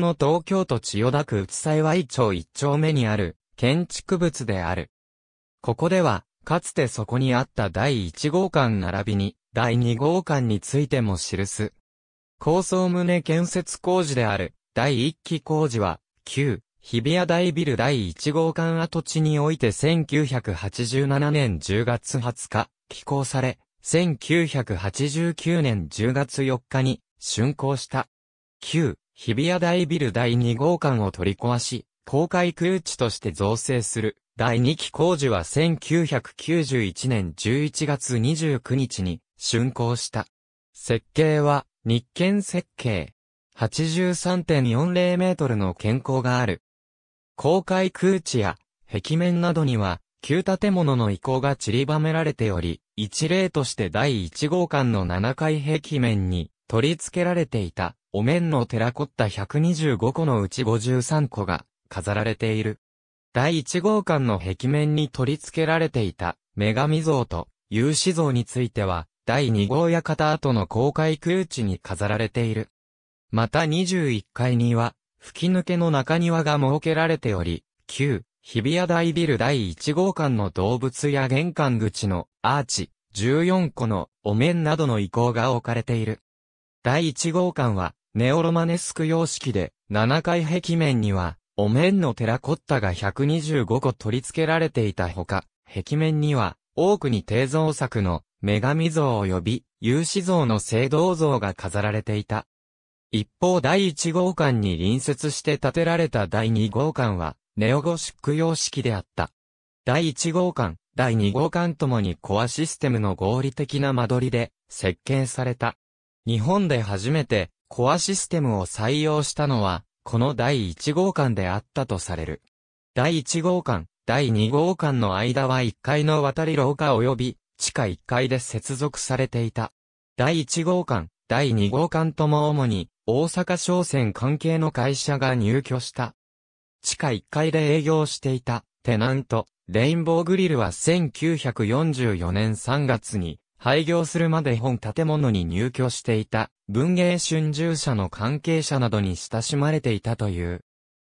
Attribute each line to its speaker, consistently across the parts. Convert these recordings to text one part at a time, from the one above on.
Speaker 1: の東京都千代田区内幸一町一丁目にある建築物である。ここでは、かつてそこにあった第1号館並びに第2号館についても記す。高層棟建設工事である第1期工事は、旧日比谷大ビル第1号館跡地において1987年10月20日、起工され、1989年10月4日に竣工した。旧日比谷大ビル第2号館を取り壊し、公開空地として造成する第2期工事は1991年11月29日に竣工した。設計は日建設計。83.40メートルの健康がある。公開空地や壁面などには旧建物の遺構が散りばめられており、一例として第1号館の7階壁面に取り付けられていたお面のテラコッタ125個のうち53個が飾られている。第1号館の壁面に取り付けられていた女神像と有志像については、第2号館跡の公開空地に飾られている。また21階には、吹き抜けの中庭が設けられており、旧、日比谷大ビル第1号館の動物や玄関口のアーチ、14個のお面などの遺構が置かれている。第1号館は、ネオロマネスク様式で、7階壁面には、お面のテラコッタが125個取り付けられていたほか、壁面には、多くに定造作の女神像及び有志像の聖堂像が飾られていた。一方第1号館に隣接して建てられた第2号館は、ネオゴシック様式であった。第1号館、第2号館ともにコアシステムの合理的な間取りで設計された。日本で初めてコアシステムを採用したのは、この第1号館であったとされる。第1号館、第2号館の間は1階の渡り廊下及び地下1階で接続されていた。第1号館、第2号館とも主に大阪商船関係の会社が入居した。地下1階で営業していたテナント、レインボーグリルは1944年3月に廃業するまで本建物に入居していた文芸春秋社の関係者などに親しまれていたという。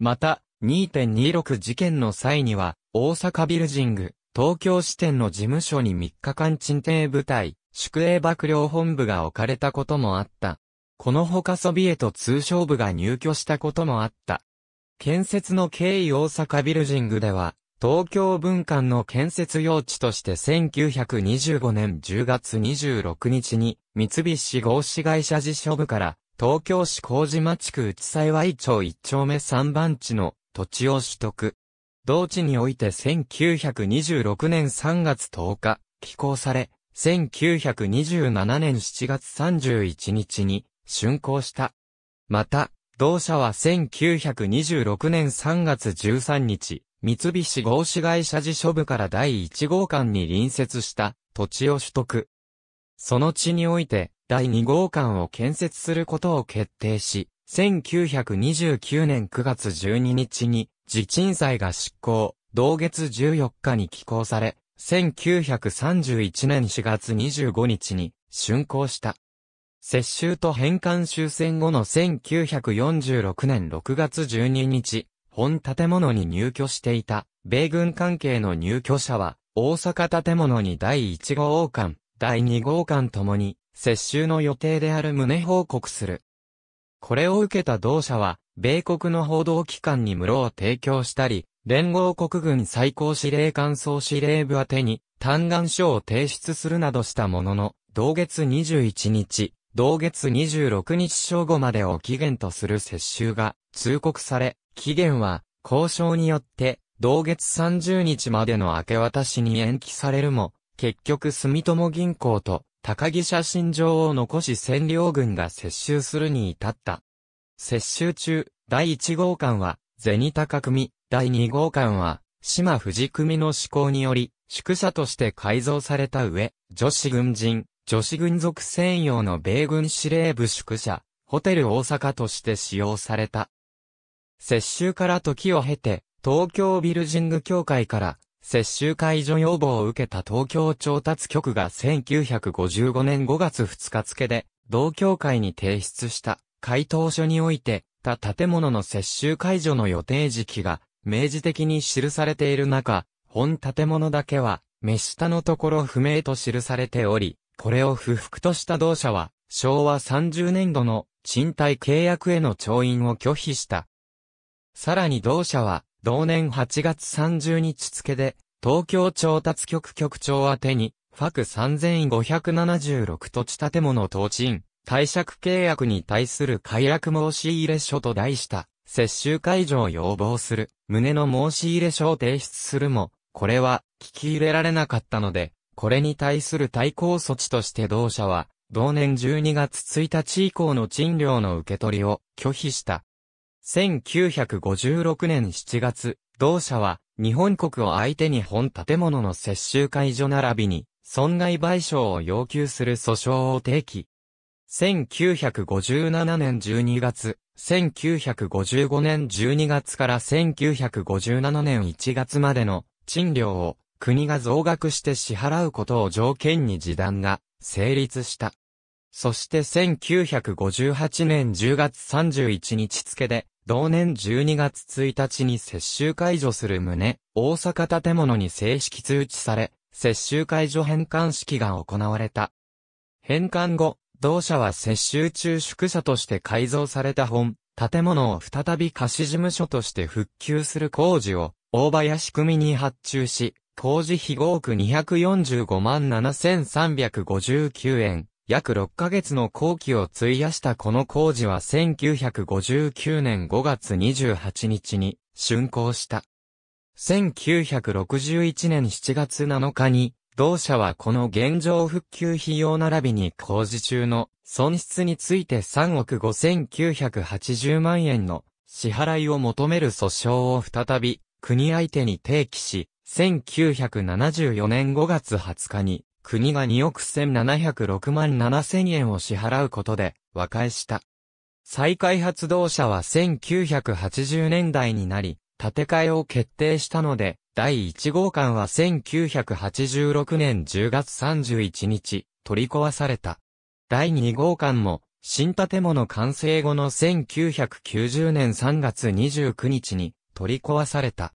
Speaker 1: また、2.26事件の際には、大阪ビルジング、東京支店の事務所に3日間鎮定部隊、宿営幕僚本部が置かれたこともあった。このほかソビエト通商部が入居したこともあった。建設の経緯大阪ビルジングでは、東京文館の建設用地として1925年10月26日に三菱合資会社事所部から東京市麹町区内幸町1丁目3番地の土地を取得。同地において1926年3月10日、寄港され、1927年7月31日に竣工した。また、同社は1926年3月13日、三菱合資会社辞書部から第1号館に隣接した土地を取得。その地において第2号館を建設することを決定し、1929年9月12日に地鎮祭が執行、同月14日に寄港され、1931年4月25日に竣工した。接収と返還終戦後の1946年6月12日、本建物に入居していた、米軍関係の入居者は、大阪建物に第1号館、第2号館ともに、接収の予定である旨報告する。これを受けた同社は、米国の報道機関に室を提供したり、連合国軍最高司令官総司令部宛てに、嘆願書を提出するなどしたものの、同月21日、同月26日正午までを期限とする接収が通告され、期限は、交渉によって、同月30日までの明け渡しに延期されるも、結局住友銀行と高木写真場を残し占領軍が接収するに至った。接収中、第1号館は、銭高組、第2号館は、島藤組の施行により、宿舎として改造された上、女子軍人、女子軍属専用の米軍司令部宿舎、ホテル大阪として使用された。接収から時を経て、東京ビルジング協会から、接収解除要望を受けた東京調達局が1955年5月2日付で、同協会に提出した回答書において、他建物の接収解除の予定時期が、明示的に記されている中、本建物だけは、目下のところ不明と記されており、これを不服とした同社は、昭和30年度の賃貸契約への調印を拒否した。さらに同社は、同年8月30日付で、東京調達局局長宛てに、ファク3576土地建物等賃、貸借契約に対する解約申し入れ書と題した、接収解除を要望する、旨の申し入れ書を提出するも、これは、聞き入れられなかったので、これに対する対抗措置として同社は、同年12月1日以降の賃料の受け取りを拒否した。1956年7月、同社は、日本国を相手に本建物の接収解除並びに、損害賠償を要求する訴訟を提起。1957年12月、1955年12月から1957年1月までの賃料を国が増額して支払うことを条件に示談が成立した。そして1958年10月31日付で同年12月1日に接種解除する旨、大阪建物に正式通知され、接種解除返還式が行われた。返還後、同社は接種中宿舎として改造された本、建物を再び貸事務所として復旧する工事を、大林組に発注し、工事費5億245万7359円、約6ヶ月の工期を費やしたこの工事は1959年5月28日に竣工した。1961年7月7日に、同社はこの現状復旧費用並びに工事中の損失について3億5980万円の支払いを求める訴訟を再び国相手に提起し、1974年5月20日に国が2億1706万7000円を支払うことで和解した。再開発動車は1980年代になり、建て替えを決定したので、第1号館は1986年10月31日、取り壊された。第2号館も、新建物完成後の1990年3月29日に取り壊された。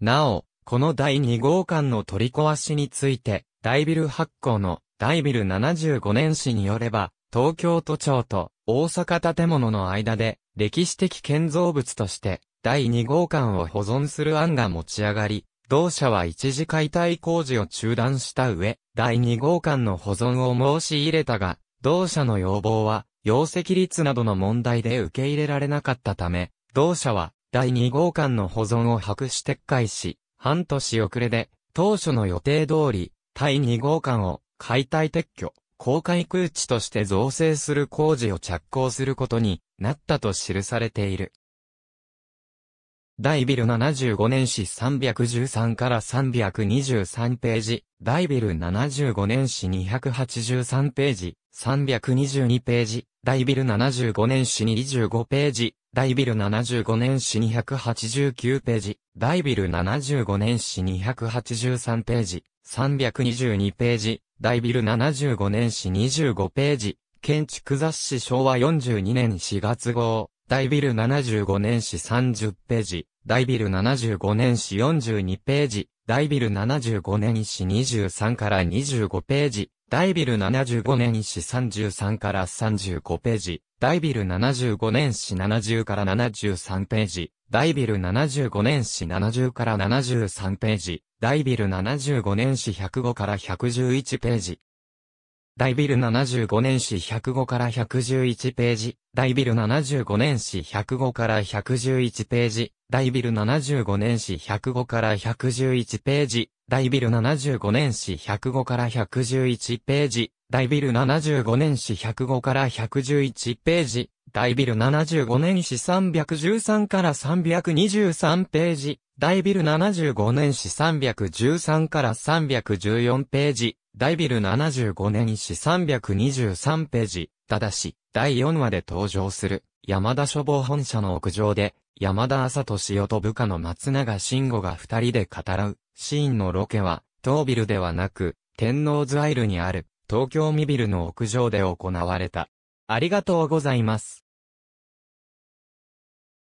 Speaker 1: なお、この第2号館の取り壊しについて、大ビル発行の大ビル75年史によれば、東京都庁と大阪建物の間で歴史的建造物として第2号館を保存する案が持ち上がり、同社は一時解体工事を中断した上、第2号館の保存を申し入れたが、同社の要望は、容積率などの問題で受け入れられなかったため、同社は第2号館の保存を白紙撤回し、半年遅れで、当初の予定通り、第2号館を解体撤去、公開空地として造成する工事を着工することになったと記されている。大ビル75年史313から323ページ、大ビル75年史283ページ、322ページ、大ビル75年史25ページ、大ビル75年史289ページ、大ビル75年史283ページ、322ページ、大ビル75年史25ページ、建築雑誌昭和42年4月号、大ビル75年史30ページ、大ビル75年史42ページ、大ビル75年史23から25ページ、大ビル75年史33から35ページ、大ビル75年史70から73ページ、大ビル75年史70から73ページ、ダイビル75年史105から111ページ。ダイビル75年史105から111ページ。ダイビル75年史105から111ページ。ダイビル75年史105から111ページ。ダイビル75年史105から111ページ。ダイビル75年史105から111ページ。大ビル75年史313から323ページ、大ビル75年史313から314ページ、大ビル75年史323ページ、ただし、第4話で登場する、山田処防本社の屋上で、山田朝利夫と部下の松永慎吾が二人で語らう、シーンのロケは、当ビルではなく、天王ズアイルにある、東京ミビルの屋上で行われた。ありがとうございます。